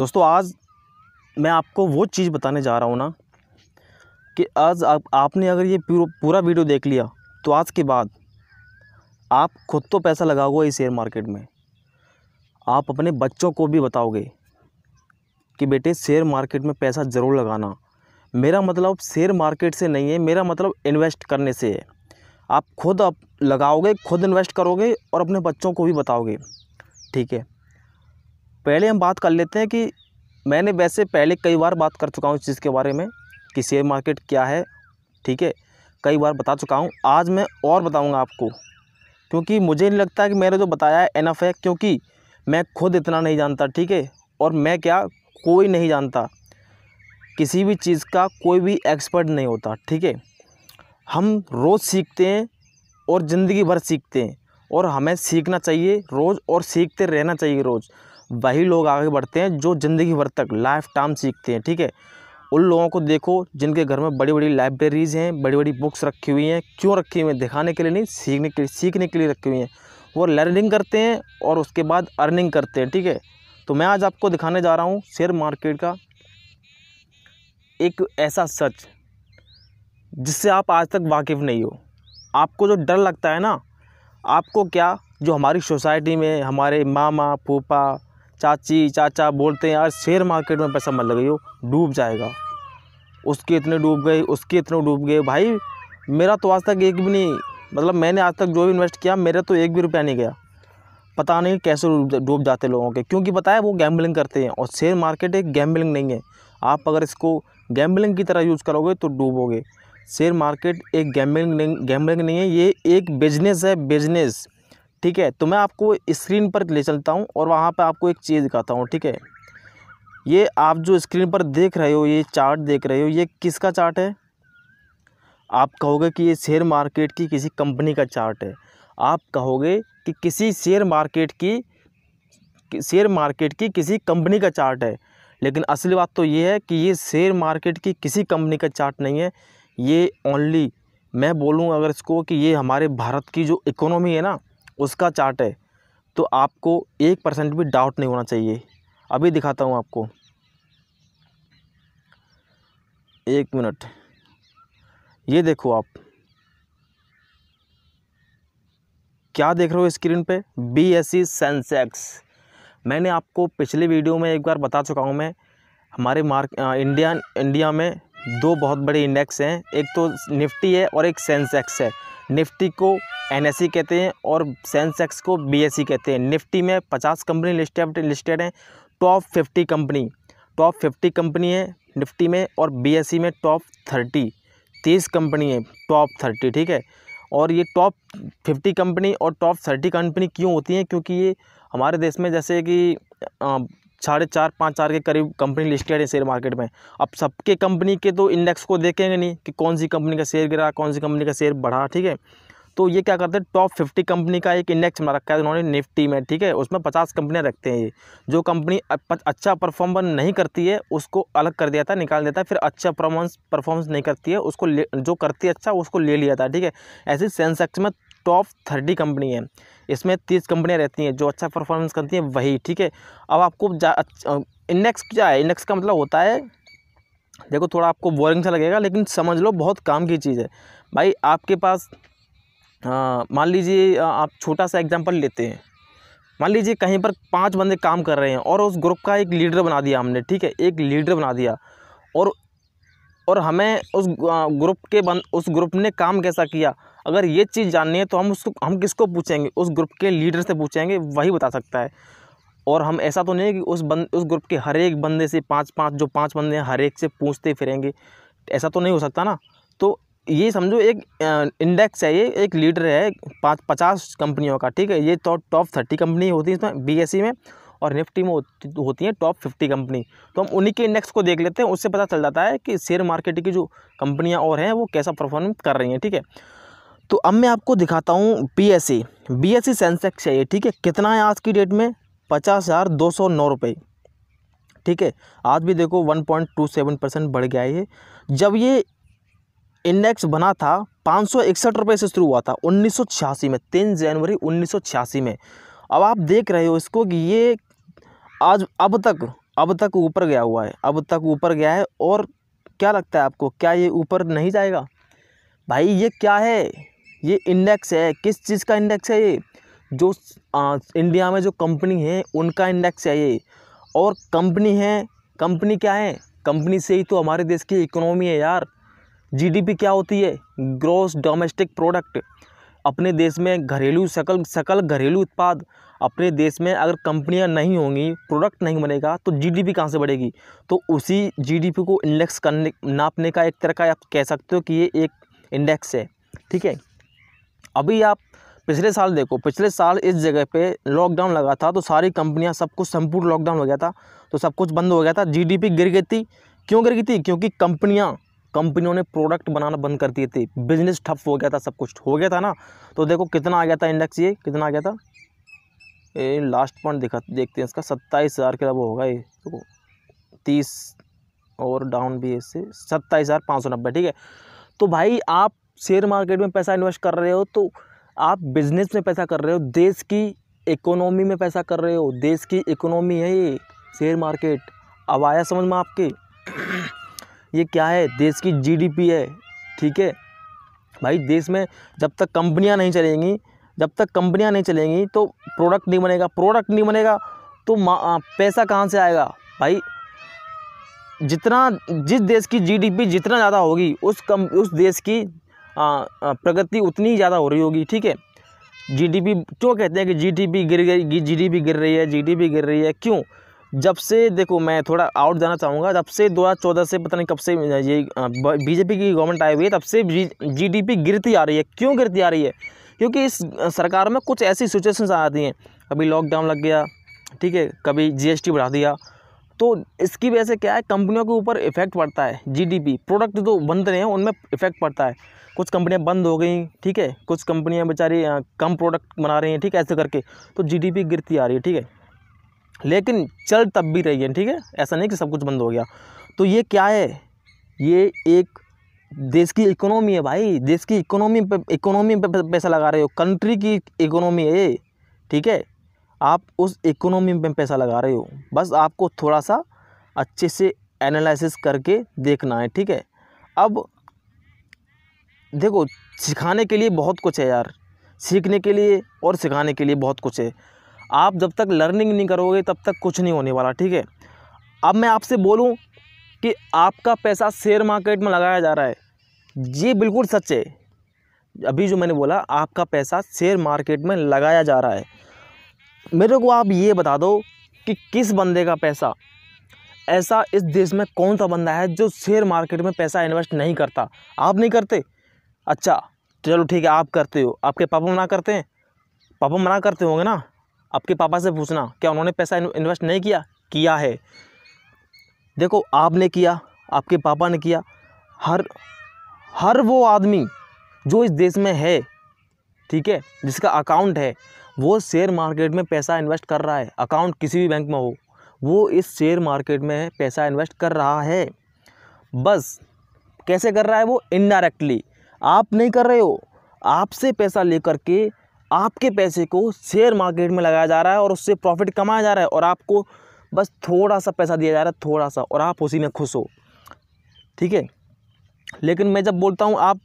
दोस्तों आज मैं आपको वो चीज़ बताने जा रहा हूँ ना कि आज आप, आपने अगर ये पूरा वीडियो देख लिया तो आज के बाद आप खुद तो पैसा लगाओगे इस शेयर मार्केट में आप अपने बच्चों को भी बताओगे कि बेटे शेयर मार्केट में पैसा ज़रूर लगाना मेरा मतलब शेयर मार्केट से नहीं है मेरा मतलब इन्वेस्ट करने से है आप खुद आप लगाओगे खुद इन्वेस्ट करोगे और अपने बच्चों को भी बताओगे ठीक है पहले हम बात कर लेते हैं कि मैंने वैसे पहले कई बार बात कर चुका हूँ इस चीज़ के बारे में कि शेयर मार्केट क्या है ठीक है कई बार बता चुका हूँ आज मैं और बताऊँगा आपको क्योंकि मुझे नहीं लगता कि मैंने जो बताया है एनफ है क्योंकि मैं खुद इतना नहीं जानता ठीक है और मैं क्या कोई नहीं जानता किसी भी चीज़ का कोई भी एक्सपर्ट नहीं होता ठीक है हम रोज़ सीखते हैं और ज़िंदगी भर सीखते हैं और हमें सीखना चाहिए रोज़ और सीखते रहना चाहिए रोज़ वही लोग आगे बढ़ते हैं जो ज़िंदगी भर तक लाइफ टाइम सीखते हैं ठीक है उन लोगों को देखो जिनके घर में बड़ी बड़ी लाइब्रेरीज़ हैं बड़ी बड़ी बुक्स रखी हुई हैं क्यों रखी हुई हैं दिखाने के लिए नहीं सीखने के लिए सीखने के लिए रखी हुई हैं वो लर्निंग करते हैं और उसके बाद अर्निंग करते हैं ठीक है तो मैं आज आपको दिखाने जा रहा हूँ शेयर मार्केट का एक ऐसा सच जिससे आप आज तक वाकिफ़ नहीं हो आपको जो डर लगता है ना आपको क्या जो हमारी सोसाइटी में हमारे मामा पोपा चाची चाचा बोलते हैं यार शेयर मार्केट में पैसा मत लगाइयो डूब जाएगा उसके इतने डूब गए उसके इतने डूब गए भाई मेरा तो आज तक एक भी नहीं मतलब मैंने आज तक जो भी इन्वेस्ट किया मेरा तो एक भी रुपया नहीं गया पता नहीं कैसे डूब जाते लोगों के क्योंकि पता है वो गैम्बलिंग करते हैं और शेयर मार्केट एक गैम्बलिंग नहीं है आप अगर इसको गैम्बलिंग की तरह यूज़ करोगे तो डूबोगे शेयर मार्केट एक गैम्बलिंग नहीं गैम्बलिंग नहीं है ये एक बिजनेस है बिजनेस ठीक है तो मैं आपको स्क्रीन पर ले चलता हूँ और वहाँ पर आपको एक चीज़ दिखाता हूँ ठीक है ये आप जो स्क्रीन पर देख रहे हो ये चार्ट देख रहे हो ये किसका चार्ट है आप कहोगे कि ये शेयर मार्केट की किसी कंपनी का चार्ट है आप कहोगे कि किसी शेयर मार्केट की शेयर मार्केट की किसी कंपनी का चार्ट है लेकिन असली बात तो ये है कि ये शेयर मार्केट की किसी कंपनी का चार्ट नहीं है ये ओनली मैं बोलूँ अगर इसको कि ये हमारे भारत की जो इकोनॉमी है ना उसका चार्ट है तो आपको एक परसेंट भी डाउट नहीं होना चाहिए अभी दिखाता हूँ आपको एक मिनट ये देखो आप क्या देख रहे हो स्क्रीन पे बी एस सी सेंसेक्स मैंने आपको पिछले वीडियो में एक बार बता चुका हूँ मैं हमारे मार्क इंडियन इंडिया में दो बहुत बड़े इंडेक्स हैं एक तो निफ्टी है और एक सेंसेक्स है निफ्टी को एन e कहते हैं और सेंसेक्स को बी e कहते हैं निफ्टी में पचास कंपनी लिस्टेड लिस्टेड हैं top fifty company top fifty company है निफ्टी में और बी e में टॉप थर्टी तीस कंपनी है टॉप थर्टी ठीक है और ये टॉप फिफ्टी कंपनी और टॉप थर्टी कंपनी क्यों होती हैं क्योंकि ये हमारे देश में जैसे कि साढ़े चार पाँच चार के करीब कंपनी लिस्टेड है शेयर मार्केट में अब सबके कंपनी के तो इंडेक्स को देखेंगे नहीं कि कौन सी कंपनी का शेयर गिरा कौन सी कंपनी का शेयर बढ़ा ठीक है तो ये क्या करते हैं टॉप फिफ्टी कंपनी का एक इंडेक्स बना रखा है उन्होंने निफ्टी में ठीक है उसमें पचास कंपनियाँ रखते हैं ये जो कंपनी अच्छा परफॉर्मेंस नहीं करती है उसको अलग कर दिया था निकाल देता है फिर अच्छा परफॉर्मेंस परफॉर्मेंस नहीं करती है उसको जो करती है अच्छा उसको ले लिया था ठीक है ऐसे सेंसेक्स में टॉप थर्टी कंपनी है इसमें तीस कंपनियाँ रहती हैं जो अच्छा परफॉर्मेंस करती हैं वही ठीक है अब आपको इंडेक्स अच्छा, क्या है इंडेक्स का मतलब होता है देखो थोड़ा आपको बोरिंग सा लगेगा लेकिन समझ लो बहुत काम की चीज़ है भाई आपके पास हाँ, मान लीजिए आप छोटा सा एग्जांपल लेते हैं मान लीजिए कहीं पर पांच बंदे काम कर रहे हैं और उस ग्रुप का एक लीडर बना दिया हमने ठीक है एक लीडर बना दिया और और हमें उस ग्रुप के बन उस ग्रुप ने काम कैसा किया अगर ये चीज़ जाननी है तो हम उसको हम किसको पूछेंगे उस ग्रुप के लीडर से पूछेंगे वही बता सकता है और हम ऐसा तो नहीं है कि उस बंद उस ग्रुप के हर एक बंदे से पांच पांच जो पांच बंदे हैं हर एक से पूछते फिरेंगे ऐसा तो नहीं हो सकता ना तो ये समझो एक इंडेक्स है ये एक लीडर है पाँच पचास कंपनियों का ठीक है ये तो टॉप थर्टी कंपनी होती है इसमें बी e में और निफ्टी में होती हैं टॉप फिफ्टी कंपनी तो हम उन्हीं के इंडेक्स को देख लेते हैं उससे पता चल जाता है कि शेयर मार्केट की जो कंपनियाँ और हैं वो कैसा परफॉर्म कर रही हैं ठीक है तो अब मैं आपको दिखाता हूँ B S C B S C Sensex है ये ठीक है कितना है आज की डेट में पचास हज़ार दो सौ नौ रुपये ठीक है आज भी देखो one point two seven percent बढ़ गया है जब ये इंडेक्स बना था पाँच सौ इकसठ रुपये से शुरू हुआ था उन्नीस सौ छियासी में तीन जनवरी उन्नीस सौ छियासी में अब आप देख रहे हो इसको कि ये आज अब तक अब तक ऊपर गया हुआ है अब तक ऊपर गया है और क्या लगता है आपको क्या ये ऊपर नहीं जाएगा भाई ये क्या है ये इंडेक्स है किस चीज़ का इंडेक्स है ये जो आ, इंडिया में जो कंपनी है उनका इंडेक्स है ये और कंपनी है कंपनी क्या है कंपनी से ही तो हमारे देश की इकोनॉमी है यार जीडीपी क्या होती है ग्रॉस डोमेस्टिक प्रोडक्ट अपने देश में घरेलू सकल सकल घरेलू उत्पाद अपने देश में अगर कंपनियां नहीं होंगी प्रोडक्ट नहीं बनेगा तो जीडीपी कहाँ से बढ़ेगी तो उसी जीडीपी को इंडेक्स करने नापने का एक तरह का आप कह सकते हो कि ये एक इंडेक्स है ठीक है अभी आप पिछले साल देखो पिछले साल इस जगह पे लॉकडाउन लगा था तो सारी कंपनियां सब कुछ संपूर्ण लॉकडाउन हो गया था तो सब कुछ बंद हो गया था जी गिर गई थी क्यों गिर गई थी क्योंकि कंपनियाँ कंपनियों ने प्रोडक्ट बनाना बंद कर दिए थे बिजनेस ठप हो गया था सब कुछ हो गया था ना तो देखो कितना आ गया था इंडेक्स ये कितना आ गया था ये लास्ट पॉइंट दिखा देखते हैं इसका सत्ताईस हज़ार के वो होगा ये तो तीस और डाउन भी इससे सत्ताईस हज़ार पाँच सौ नब्बे ठीक है तो भाई आप शेयर मार्केट में पैसा इन्वेस्ट कर रहे हो तो आप बिजनेस में पैसा कर रहे हो देश की इकोनॉमी में पैसा कर रहे हो देश की इकोनॉमी है ये शेयर मार्केट अब आया समझ में आपके ये क्या है देश की जीडीपी है ठीक है भाई देश में जब तक कंपनियां नहीं चलेंगी जब तक कंपनियां नहीं चलेंगी तो प्रोडक्ट नहीं बनेगा प्रोडक्ट नहीं बनेगा तो पैसा कहाँ से आएगा भाई जितना जिस देश की जीडीपी जितना ज़्यादा होगी उस कम उस देश की प्रगति उतनी ज़्यादा हो रही होगी ठीक है जीडीपी क्यों कहते हैं कि जीडीपी गिर गई जी पी गिर रही है जीडीपी गिर रही है क्यों जब से देखो मैं थोड़ा आउट जाना चाहूँगा जब से 2014 से पता नहीं कब से ये बीजेपी की गवर्नमेंट आई हुई है तब से जी पी गिरती आ रही है क्यों गिरती आ रही है क्योंकि इस सरकार में कुछ ऐसी सिचुएशन आ जाती हैं कभी लॉकडाउन लग गया ठीक है कभी जीएसटी बढ़ा दिया तो इसकी वजह से क्या है कंपनियों के ऊपर इफेक्ट पड़ता है जीडीपी प्रोडक्ट तो बंद रहे हैं उनमें इफेक्ट पड़ता है कुछ कंपनियां बंद हो गई ठीक है कुछ कंपनियां बेचारी कम प्रोडक्ट बना रही हैं ठीक है ऐसे करके तो जीडीपी गिरती आ रही है ठीक है लेकिन चल तब भी रही है ठीक है ऐसा नहीं कि सब कुछ बंद हो गया तो ये क्या है ये एक देश की इकोनॉमी है भाई देश की इकोनॉमी पे इकोनॉमी पे पैसा लगा रहे हो कंट्री की इकोनॉमी है ये ठीक है आप उस इकोनॉमी में पैसा लगा रहे हो बस आपको थोड़ा सा अच्छे से एनालिसिस करके देखना है ठीक है अब देखो सिखाने के लिए बहुत कुछ है यार सीखने के लिए और सिखाने के लिए बहुत कुछ है आप जब तक लर्निंग नहीं करोगे तब तक कुछ नहीं होने वाला ठीक है अब मैं आपसे बोलूँ कि आपका पैसा शेयर मार्केट में लगाया जा रहा है ये बिल्कुल सच है अभी जो मैंने बोला आपका पैसा शेयर मार्केट में लगाया जा रहा है मेरे को आप ये बता दो कि किस बंदे का पैसा ऐसा इस देश में कौन सा बंदा है जो शेयर मार्केट में पैसा इन्वेस्ट नहीं करता आप नहीं करते अच्छा चलो ठीक है आप करते हो आपके पापा मना करते हैं पापा मना करते होंगे ना आपके पापा से पूछना क्या उन्होंने पैसा इन्वेस्ट नहीं किया किया है देखो आपने किया आपके पापा ने किया हर हर वो आदमी जो इस देश में है ठीक है जिसका अकाउंट है वो शेयर मार्केट में पैसा इन्वेस्ट कर रहा है अकाउंट किसी भी बैंक में हो वो इस शेयर मार्केट में पैसा इन्वेस्ट कर रहा है बस कैसे कर रहा है वो इनडायरेक्टली आप नहीं कर रहे हो आपसे पैसा लेकर के आपके पैसे को शेयर मार्केट में लगाया जा रहा है और उससे प्रॉफिट कमाया जा रहा है और आपको बस थोड़ा सा पैसा दिया जा रहा है थोड़ा सा और आप उसी में खुश हो ठीक है लेकिन मैं जब बोलता हूँ आप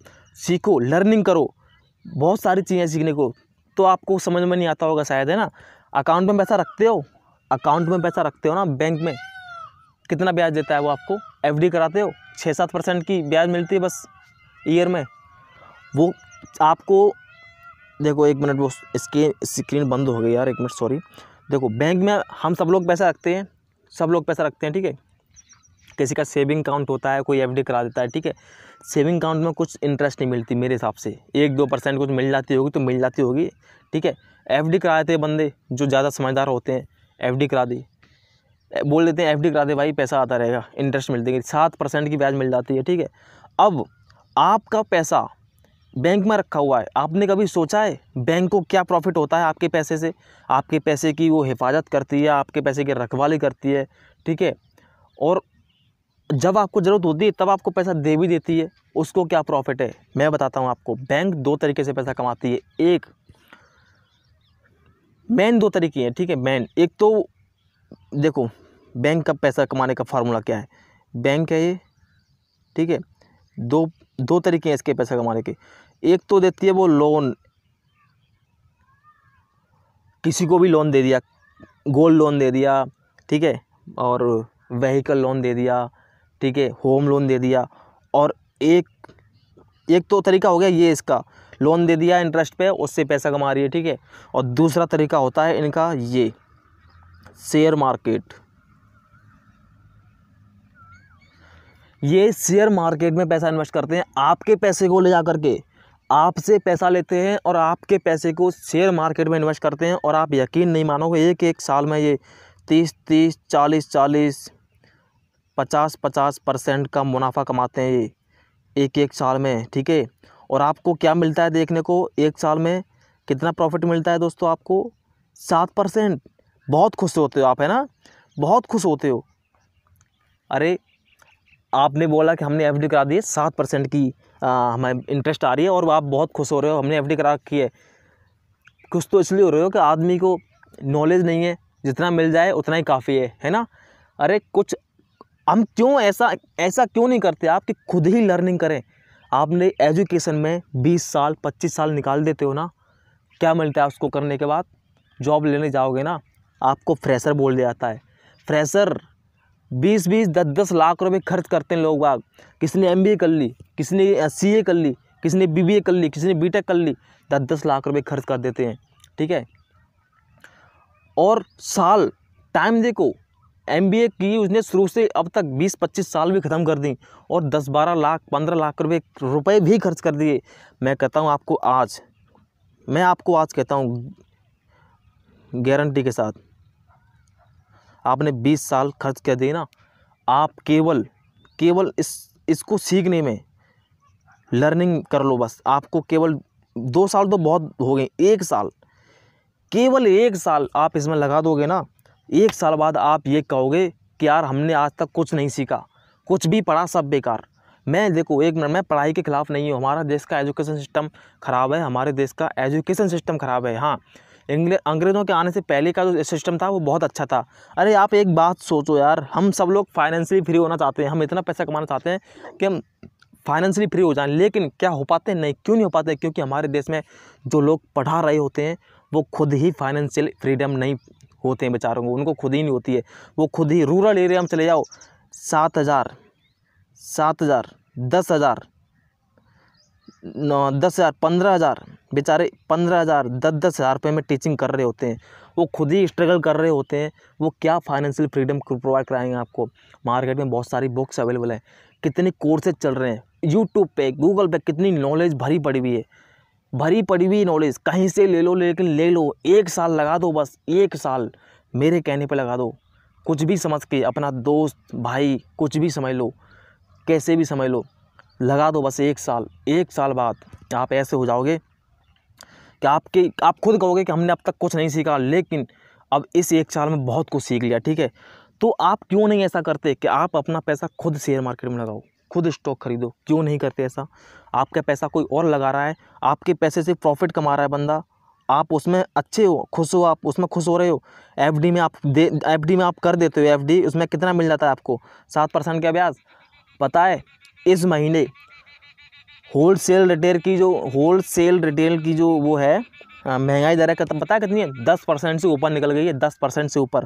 सीखो लर्निंग करो बहुत सारी चीज़ें सीखने को तो आपको समझ में नहीं आता होगा शायद है ना अकाउंट में पैसा रखते हो अकाउंट में पैसा रखते हो ना बैंक में कितना ब्याज देता है वो आपको एफ कराते हो छः सात परसेंट की ब्याज मिलती है बस ईयर में वो आपको देखो एक मिनट वो स्क्रीन स्क्रीन बंद हो गई यार एक मिनट सॉरी देखो बैंक में हम सब लोग पैसा रखते हैं सब लोग पैसा रखते हैं ठीक है किसी का सेविंग अकाउंट होता है कोई एफडी करा देता है ठीक है सेविंग अकाउंट में कुछ इंटरेस्ट नहीं मिलती मेरे हिसाब से एक दो परसेंट कुछ मिल जाती होगी तो मिल जाती होगी ठीक है एफडी करा देते बंदे जो ज़्यादा समझदार होते हैं एफडी करा दी बोल देते हैं एफडी करा दे भाई पैसा आता रहेगा इंटरेस्ट मिल देगी सात परसेंट की ब्याज मिल जाती है ठीक है अब आपका पैसा बैंक में रखा हुआ है आपने कभी सोचा है बैंक को क्या प्रॉफिट होता है आपके पैसे से आपके पैसे की वो हिफाजत करती है आपके पैसे की रखवाली करती है ठीक है और जब आपको ज़रूरत होती है तब आपको पैसा दे भी देती है उसको क्या प्रॉफिट है मैं बताता हूँ आपको बैंक दो तरीके से पैसा कमाती है एक मेन दो तरीके हैं ठीक है मेन एक तो देखो बैंक का पैसा कमाने का फार्मूला क्या है बैंक है ये ठीक है दो दो तरीके हैं इसके पैसा कमाने के एक तो देती है वो लोन किसी को भी लोन दे दिया गोल्ड लोन दे दिया ठीक है और व्हीकल लोन दे दिया ठीक है होम लोन दे दिया और एक एक तो तरीका हो गया ये इसका लोन दे दिया इंटरेस्ट पे उससे पैसा कमा रही है ठीक है और दूसरा तरीका होता है इनका ये शेयर मार्केट ये शेयर मार्केट में पैसा इन्वेस्ट करते हैं आपके पैसे को ले जा करके आपसे पैसा लेते हैं और आपके पैसे को शेयर मार्केट में इन्वेस्ट करते हैं और आप यकीन नहीं मानोगे एक एक साल में ये तीस तीस चालीस चालीस पचास पचास परसेंट का मुनाफा कमाते हैं ये एक एक साल में ठीक है और आपको क्या मिलता है देखने को एक साल में कितना प्रॉफिट मिलता है दोस्तों आपको सात परसेंट बहुत खुश होते हो आप है ना बहुत खुश होते हो अरे आपने बोला कि हमने एफ डी करा दी है सात परसेंट की हमें इंटरेस्ट आ रही है और आप बहुत खुश हो रहे हो हमने एफ करा रखी है खुश तो इसलिए हो रहे हो कि आदमी को नॉलेज नहीं है जितना मिल जाए उतना ही काफ़ी है है ना अरे कुछ हम क्यों ऐसा ऐसा क्यों नहीं करते आप कि खुद ही लर्निंग करें आपने एजुकेशन में 20 साल 25 साल निकाल देते हो ना क्या मिलता है उसको करने के बाद जॉब लेने जाओगे ना आपको फ्रेशर बोल दिया जाता है फ्रेशर बीस बीस दस दस लाख रुपए खर्च करते हैं लोग बाग किसी ने एमबीए कर ली किसी ने सीए कर ली किसी ने बीबीए कर ली किसी ने बीटेक कर ली दस दस लाख रुपए खर्च कर देते हैं ठीक है और साल टाइम देखो एम बी ए की उसने शुरू से अब तक बीस पच्चीस साल भी ख़त्म कर दी और दस बारह लाख पंद्रह लाख रुपये रुपये भी खर्च कर दिए मैं कहता हूँ आपको आज मैं आपको आज कहता हूँ गारंटी के साथ आपने बीस साल खर्च कर दिए ना आप केवल केवल इस इसको सीखने में लर्निंग कर लो बस आपको केवल दो साल तो बहुत हो गए एक साल केवल एक साल आप इसमें लगा दोगे ना एक साल बाद आप ये कहोगे कि यार हमने आज तक कुछ नहीं सीखा कुछ भी पढ़ा सब बेकार मैं देखो एक मिनट मैं पढ़ाई के खिलाफ नहीं हूँ हमारा देश का एजुकेशन सिस्टम ख़राब है हमारे देश का एजुकेशन सिस्टम ख़राब है हाँ अंग्रेज़ों के आने से पहले का जो सिस्टम था वो बहुत अच्छा था अरे आप एक बात सोचो यार हम सब लोग फाइनेंशियली फ्री होना चाहते हैं हम इतना पैसा कमाना चाहते हैं कि हम फाइनेंशियली फ्री हो जाएं लेकिन क्या हो पाते हैं नहीं क्यों नहीं हो पाते क्योंकि हमारे देश में जो लोग पढ़ा रहे होते हैं वो खुद ही फाइनेंशियल फ्रीडम नहीं होते हैं बेचारों को उनको खुद ही नहीं होती है वो खुद ही रूरल एरिया में चले जाओ सात हज़ार सात हज़ार दस हज़ार नौ दस हज़ार पंद्रह हज़ार बेचारे पंद्रह हज़ार दस दस हज़ार रुपये में टीचिंग कर रहे होते हैं वो खुद ही स्ट्रगल कर रहे होते हैं वो क्या फाइनेंशियल फ्रीडम प्रोवाइड कराएंगे आपको मार्केट में बहुत सारी बुक्स अवेलेबल हैं कितने कोर्सेज चल रहे हैं यूट्यूब पे गूगल पे कितनी नॉलेज भरी पड़ी हुई है भरी पड़ी हुई नॉलेज कहीं से ले लो लेकिन ले लो एक साल लगा दो बस एक साल मेरे कहने पर लगा दो कुछ भी समझ के अपना दोस्त भाई कुछ भी समझ लो कैसे भी समझ लो लगा दो बस एक साल एक साल बाद आप ऐसे हो जाओगे कि आपके आप खुद कहोगे कि हमने अब तक कुछ नहीं सीखा लेकिन अब इस एक साल में बहुत कुछ सीख लिया ठीक है तो आप क्यों नहीं ऐसा करते कि आप अपना पैसा खुद शेयर मार्केट में लगाओ खुद स्टॉक खरीदो क्यों नहीं करते ऐसा आपका पैसा कोई और लगा रहा है आपके पैसे से प्रॉफिट कमा रहा है बंदा आप उसमें अच्छे हो खुश हो आप उसमें खुश हो रहे हो एफडी में आप दे एफडी में आप कर देते हो एफडी उसमें कितना मिल जाता है आपको सात परसेंट का ब्याज पता है इस महीने होल सेल रिटेल की जो होल सेल रिटेल की जो वो है हाँ, महंगाई दर है पता है कितनी है दस परसेंट से ऊपर निकल गई है दस परसेंट से ऊपर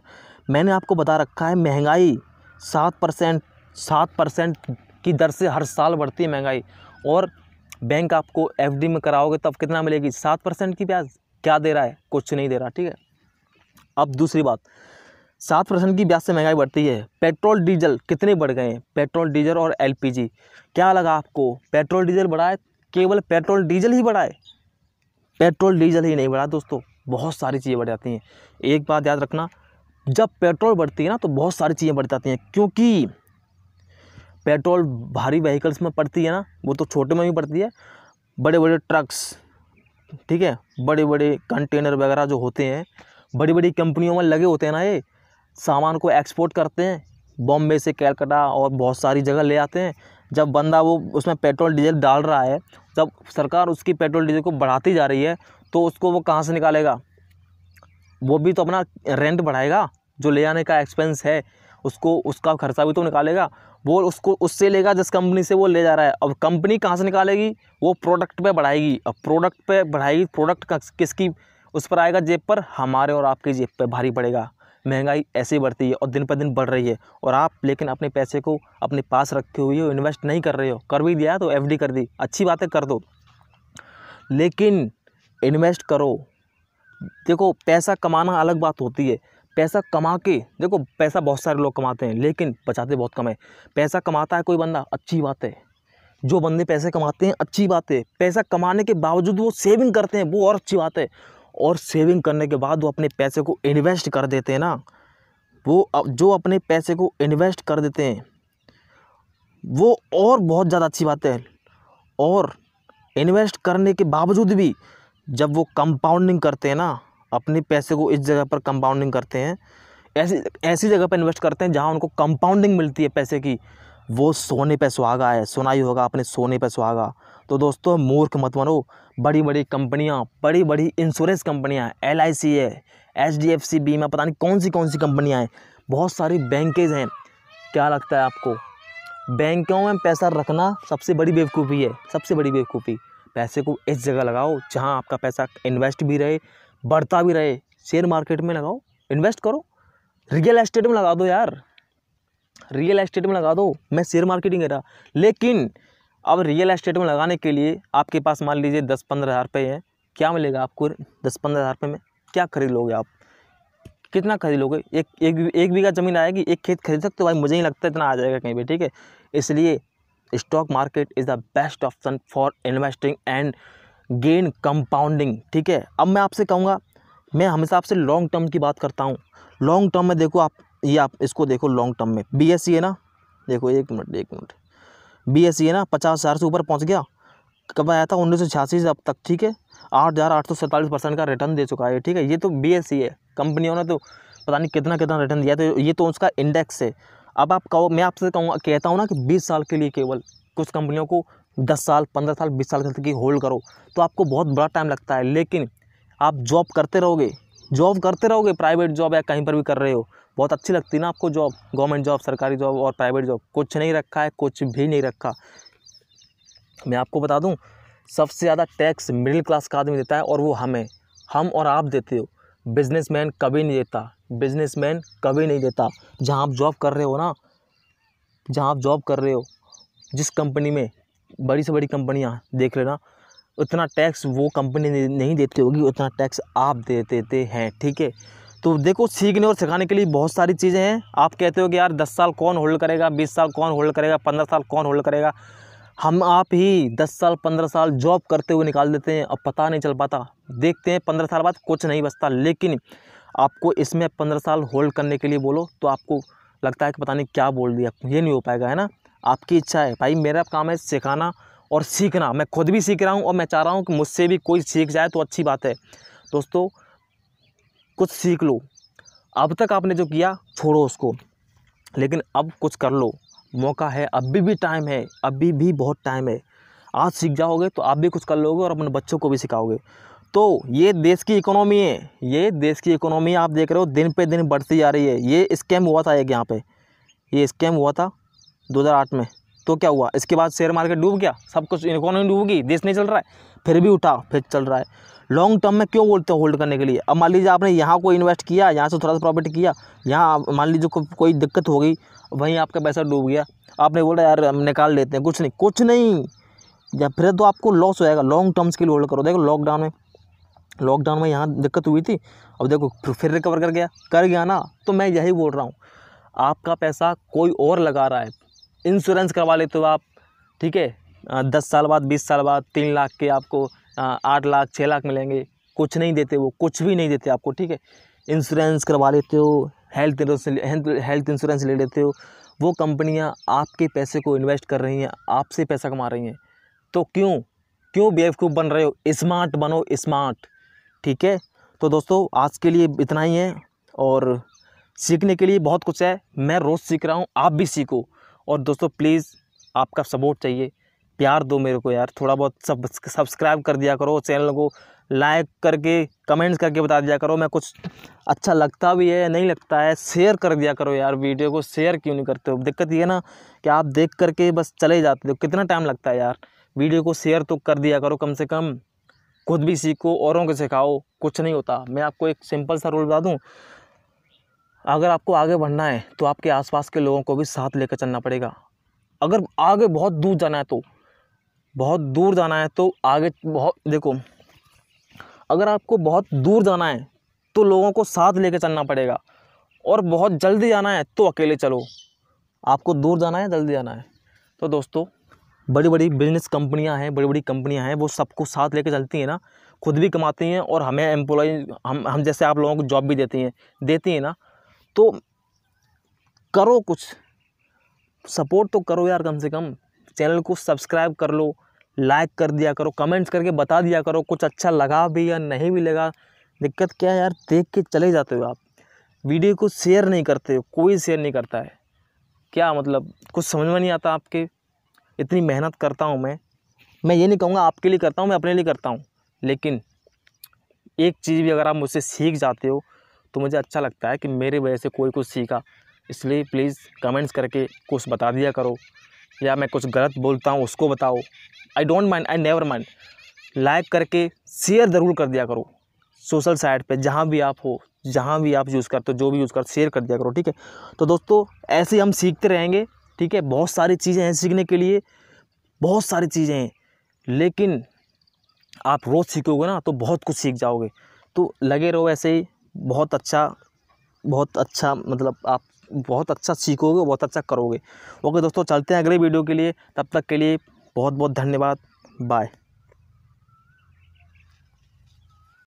मैंने आपको बता रखा है महंगाई सात परसेंट सात परसेंट की दर से हर साल बढ़ती है महंगाई और बैंक आपको एफडी में कराओगे तब कितना मिलेगी सात परसेंट की ब्याज क्या दे रहा है कुछ नहीं दे रहा ठीक है अब दूसरी बात सात परसेंट की ब्याज से महंगाई बढ़ती है पेट्रोल डीजल कितने बढ़ गए हैं पेट्रोल डीजल और एलपीजी क्या लगा आपको पेट्रोल डीजल बढ़ाए केवल पेट्रोल डीजल ही बढ़ाए पेट्रोल डीजल ही नहीं बढ़ा दोस्तों बहुत सारी चीज़ें बढ़ जाती हैं एक बात याद रखना जब पेट्रोल बढ़ती है ना तो बहुत सारी चीज़ें बढ़ जाती हैं क्योंकि पेट्रोल भारी व्हीकल्स में पड़ती है ना वो तो छोटे में भी पड़ती है बड़े बड़े ट्रक्स ठीक है बड़े बड़े कंटेनर वगैरह जो होते हैं बड़ी बड़ी कंपनियों में लगे होते हैं ना ये सामान को एक्सपोर्ट करते हैं बॉम्बे से कैलकटा और बहुत सारी जगह ले आते हैं जब बंदा वो उसमें पेट्रोल डीजल डाल रहा है जब सरकार उसकी पेट्रोल डीजल को बढ़ाती जा रही है तो उसको वो कहाँ से निकालेगा वो भी तो अपना रेंट बढ़ाएगा जो ले आने का एक्सपेंस है उसको उसका खर्चा भी तो निकालेगा वो उसको उससे लेगा जिस कंपनी से वो ले जा रहा है अब कंपनी कहाँ से निकालेगी वो प्रोडक्ट पे बढ़ाएगी अब प्रोडक्ट पे बढ़ाएगी प्रोडक्ट किसकी उस पर आएगा जेब पर हमारे और आपकी जेब पे भारी पड़ेगा महंगाई ऐसे ही बढ़ती है और दिन पर दिन बढ़ रही है और आप लेकिन अपने पैसे को अपने पास रखे हुए हो इन्वेस्ट नहीं कर रहे हो कर भी दिया तो एफ कर दी अच्छी बातें कर दो लेकिन इन्वेस्ट करो देखो पैसा कमाना अलग बात होती है पैसा कमा के देखो पैसा बहुत सारे लोग कमाते हैं लेकिन बचाते बहुत कम है पैसा कमाता है कोई बंदा अच्छी बात है जो बंदे पैसे कमाते हैं अच्छी बात है पैसा कमाने के बावजूद वो सेविंग करते हैं वो और अच्छी बात है और सेविंग करने के बाद वो अपने पैसे को इन्वेस्ट कर देते हैं ना वो जो अपने पैसे को इन्वेस्ट कर देते हैं वो और बहुत ज़्यादा अच्छी बात है और इन्वेस्ट करने के बावजूद भी जब वो कंपाउंडिंग करते हैं ना अपने पैसे को इस जगह पर कंपाउंडिंग करते हैं ऐसी ऐसी जगह पर इन्वेस्ट करते हैं जहाँ उनको कंपाउंडिंग मिलती है पैसे की वो सोने पर सुहागा है सुना ही होगा अपने सोने पर सुहागा तो दोस्तों मूर्ख मत बनो बड़ी बड़ी कंपनियाँ बड़ी बड़ी इंश्योरेंस कंपनियाँ एल आई सी है एच डी एफ सी बीमा पता नहीं कौन सी कौन सी कंपनियाँ हैं बहुत सारी बैंकेज हैं क्या लगता है आपको बैंकों में पैसा रखना सबसे बड़ी बेवकूफ़ी है सबसे बड़ी बेवकूफ़ी पैसे को इस जगह लगाओ जहाँ आपका पैसा इन्वेस्ट भी रहे बढ़ता भी रहे शेयर मार्केट में लगाओ इन्वेस्ट करो रियल एस्टेट में लगा दो यार रियल एस्टेट में लगा दो मैं शेयर मार्केटिंग कह रहा लेकिन अब रियल एस्टेट में लगाने के लिए आपके पास मान लीजिए दस पंद्रह हज़ार रुपये हैं क्या मिलेगा आपको दस पंद्रह हज़ार रुपये में क्या खरीद लोगे आप कितना खरीद लोगे एक एक एक बीघा ज़मीन आएगी एक खेत खरीद सकते हो भाई मुझे नहीं लगता इतना आ जाएगा कहीं पर ठीक है इसलिए stock market is the best option for investing and gain compounding ठीक है अब मैं आपसे कहूँगा मैं हमेशा आपसे लॉन्ग टर्म की बात करता हूँ लॉन्ग टर्म में देखो आप ये आप इसको देखो लॉन्ग टर्म में बी e है ना देखो एक मिनट एक मिनट बी एस ना पचास हज़ार से ऊपर पहुँच गया कब आया था उन्नीस सौ छियासी से अब तक ठीक है आठ हज़ार आठ सौ सैंतालीस परसेंट का रिटर्न दे चुका है ठीक है ये तो बी एस है कंपनियों ने तो पता नहीं कितना कितना रिटर्न दिया तो ये तो उसका इंडेक्स है अब आप कहो मैं आपसे कहूँगा कहता हूँ ना कि बीस साल के लिए केवल कुछ कंपनियों को दस साल पंद्रह साल बीस साल तक की होल्ड करो तो आपको बहुत बड़ा टाइम लगता है लेकिन आप जॉब करते रहोगे जॉब करते रहोगे प्राइवेट जॉब या कहीं पर भी कर रहे हो बहुत अच्छी लगती है ना आपको जॉब गवर्नमेंट जॉब सरकारी जॉब और प्राइवेट जॉब कुछ नहीं रखा है कुछ भी नहीं रखा मैं आपको बता दूँ सबसे ज़्यादा टैक्स मिडिल क्लास का आदमी देता है और वो हमें हम और आप देते हो बिजनेसमैन कभी नहीं देता बिजनेसमैन कभी नहीं देता जहाँ आप जॉब कर रहे हो ना जहाँ आप जॉब कर रहे हो जिस कंपनी में बड़ी से बड़ी कंपनियाँ देख लेना उतना टैक्स वो कंपनी नहीं देती होगी उतना टैक्स आप दे देते हैं ठीक है तो देखो सीखने और सिखाने के लिए बहुत सारी चीज़ें हैं आप कहते हो कि यार दस साल कौन होल्ड करेगा बीस साल कौन होल्ड करेगा पंद्रह साल कौन होल्ड करेगा हम आप ही दस साल पंद्रह साल जॉब करते हुए निकाल देते हैं अब पता नहीं चल पाता देखते हैं पंद्रह साल बाद कुछ नहीं बचता लेकिन आपको इसमें पंद्रह साल होल्ड करने के लिए बोलो तो आपको लगता है कि पता नहीं क्या बोल दिया ये नहीं हो पाएगा है ना आपकी इच्छा है भाई मेरा काम है सिखाना और सीखना मैं खुद भी सीख रहा हूँ और मैं चाह रहा हूँ कि मुझसे भी कोई सीख जाए तो अच्छी बात है दोस्तों कुछ सीख लो अब तक आपने जो किया छोड़ो उसको लेकिन अब कुछ कर लो मौका है अभी भी टाइम है अभी भी बहुत टाइम है आज सीख जाओगे तो आप भी कुछ कर लोगे और अपने बच्चों को भी सिखाओगे तो ये देश की इकोनॉमी है ये देश की इकोनॉमी आप देख रहे हो दिन पे दिन बढ़ती जा रही है ये स्कैम हुआ था एक यहाँ पे ये स्कैम हुआ था 2008 में तो क्या हुआ इसके बाद शेयर मार्केट डूब गया सब कुछ इकोनॉमी डूबगी देश नहीं चल रहा है फिर भी उठा फिर चल रहा है लॉन्ग टर्म में क्यों बोलते हैं होल्ड करने के लिए अब मान लीजिए आपने यहाँ कोई इन्वेस्ट किया यहाँ से थोड़ा सा प्रॉफिट किया यहाँ मान लीजिए को, कोई दिक्कत हो गई वहीं आपका पैसा डूब गया आपने बोला यार हम निकाल लेते हैं कुछ नहीं कुछ नहीं या फिर तो आपको लॉस हो जाएगा लॉन्ग टर्म्स के लिए होल्ड करो देखो लॉकडाउन में लॉकडाउन में यहाँ दिक्कत हुई थी अब देखो फिर रिकवर कर गया कर गया ना तो मैं यही बोल रहा हूँ आपका पैसा कोई और लगा रहा है इंश्योरेंस करवा लेते हो आप ठीक है दस साल बाद बीस साल बाद तीन लाख के आपको आठ लाख छः लाख मिलेंगे कुछ नहीं देते वो कुछ भी नहीं देते आपको ठीक है इंश्योरेंस करवा लेते हो हेल्थ इंश्योरेंस हेल्थ इंश्योरेंस ले लेते हो वो कंपनियां आपके पैसे को इन्वेस्ट कर रही हैं आपसे पैसा कमा रही हैं तो क्यों क्यों बेवकूफ़ बन रहे हो स्मार्ट बनो स्मार्ट ठीक है तो दोस्तों आज के लिए इतना ही है और सीखने के लिए बहुत कुछ है मैं रोज़ सीख रहा हूँ आप भी सीखो और दोस्तों प्लीज़ आपका सपोर्ट चाहिए प्यार दो मेरे को यार थोड़ा बहुत सब सब्सक्राइब कर दिया करो चैनल को लाइक करके कमेंट्स करके बता दिया करो मैं कुछ अच्छा लगता भी है नहीं लगता है शेयर कर दिया करो यार वीडियो को शेयर क्यों नहीं करते हो दिक्कत ये है ना कि आप देख करके बस चले जाते हो कितना टाइम लगता है यार वीडियो को शेयर तो कर दिया करो कम से कम खुद भी सीखो औरों को सिखाओ कुछ नहीं होता मैं आपको एक सिंपल सा रूल बता दूँ अगर आपको आगे बढ़ना है तो आपके आसपास के लोगों को भी साथ लेकर चलना पड़ेगा अगर आगे बहुत दूर जाना है तो बहुत दूर जाना है तो आगे बहुत देखो अगर आपको बहुत दूर जाना है तो लोगों को साथ लेकर चलना पड़ेगा और बहुत जल्दी जाना है तो अकेले चलो आपको दूर जाना है जल्दी जाना है तो दोस्तों बड़ी बड़ी बिजनेस कंपनियां हैं बड़ी बड़ी कंपनियां हैं वो सबको साथ लेकर चलती हैं ना खुद भी कमाती हैं और हमें एम्प्लॉय हम हम जैसे आप लोगों को जॉब भी देती हैं देती हैं ना तो करो कुछ सपोर्ट तो करो यार कम से कम चैनल को सब्सक्राइब कर लो लाइक कर दिया करो कमेंट्स करके बता दिया करो कुछ अच्छा लगा भी या नहीं भी लगा दिक्कत क्या है यार देख के चले जाते हो आप वीडियो को शेयर नहीं करते हो कोई शेयर नहीं करता है क्या मतलब कुछ समझ में नहीं आता आपके इतनी मेहनत करता हूँ मैं मैं ये नहीं कहूँगा आपके लिए करता हूँ मैं अपने लिए करता हूँ लेकिन एक चीज़ भी अगर आप मुझसे सीख जाते हो तो मुझे अच्छा लगता है कि मेरे वजह से कोई कुछ सीखा इसलिए प्लीज़ कमेंट्स करके कुछ बता दिया करो या मैं कुछ गलत बोलता हूँ उसको बताओ I don't mind I never mind like करके शेयर ज़रूर कर दिया करो सोशल साइट पे जहाँ भी आप हो जहाँ भी आप यूज़ करते हो जो भी यूज़ करते शेयर कर दिया करो ठीक है तो दोस्तों ऐसे ही हम सीखते रहेंगे ठीक है बहुत सारी चीज़ें हैं सीखने के लिए बहुत सारी चीज़ें हैं लेकिन आप रोज़ सीखोगे ना तो बहुत कुछ सीख जाओगे तो लगे रहो ऐसे ही बहुत अच्छा बहुत अच्छा मतलब आप बहुत अच्छा सीखोगे बहुत अच्छा करोगे ओके दोस्तों चलते हैं अगले वीडियो के लिए तब तक के लिए बहुत बहुत धन्यवाद बाय